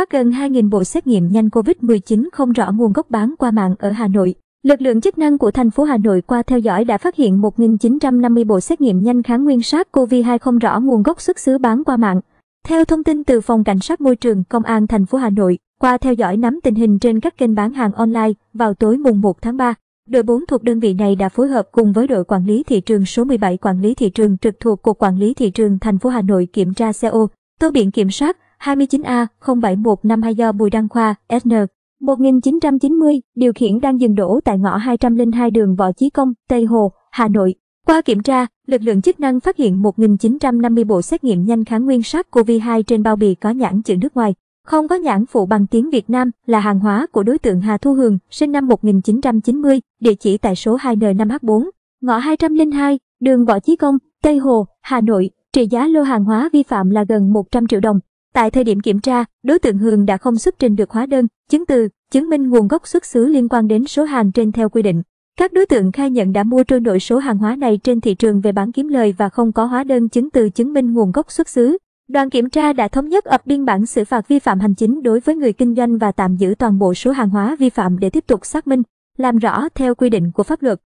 phát gần 2.000 bộ xét nghiệm nhanh COVID-19 không rõ nguồn gốc bán qua mạng ở Hà Nội. Lực lượng chức năng của thành phố Hà Nội qua theo dõi đã phát hiện 1.950 bộ xét nghiệm nhanh kháng nguyên SARS-CoV-2 không rõ nguồn gốc xuất xứ bán qua mạng. Theo thông tin từ Phòng Cảnh sát Môi trường Công an thành phố Hà Nội, qua theo dõi nắm tình hình trên các kênh bán hàng online vào tối mùng 1 tháng 3, đội 4 thuộc đơn vị này đã phối hợp cùng với đội quản lý thị trường số 17 quản lý thị trường trực thuộc Cục Quản lý thị trường thành phố Hà Nội kiểm tra xe ô, tô biển kiểm soát 29A071 năm 2 do Bùi Đăng Khoa, SN. 1990, điều khiển đang dừng đổ tại ngõ 202 đường Võ Chí Công, Tây Hồ, Hà Nội. Qua kiểm tra, lực lượng chức năng phát hiện 1950 bộ xét nghiệm nhanh kháng nguyên SARS-CoV-2 trên bao bì có nhãn chữ nước ngoài. Không có nhãn phụ bằng tiếng Việt Nam là hàng hóa của đối tượng Hà Thu Hường, sinh năm 1990, địa chỉ tại số 2N5H4, ngõ 202, đường Võ Chí Công, Tây Hồ, Hà Nội, trị giá lô hàng hóa vi phạm là gần 100 triệu đồng. Tại thời điểm kiểm tra, đối tượng Hường đã không xuất trình được hóa đơn, chứng từ, chứng minh nguồn gốc xuất xứ liên quan đến số hàng trên theo quy định. Các đối tượng khai nhận đã mua trôi nổi số hàng hóa này trên thị trường về bán kiếm lời và không có hóa đơn chứng từ chứng minh nguồn gốc xuất xứ. Đoàn kiểm tra đã thống nhất ập biên bản xử phạt vi phạm hành chính đối với người kinh doanh và tạm giữ toàn bộ số hàng hóa vi phạm để tiếp tục xác minh, làm rõ theo quy định của pháp luật.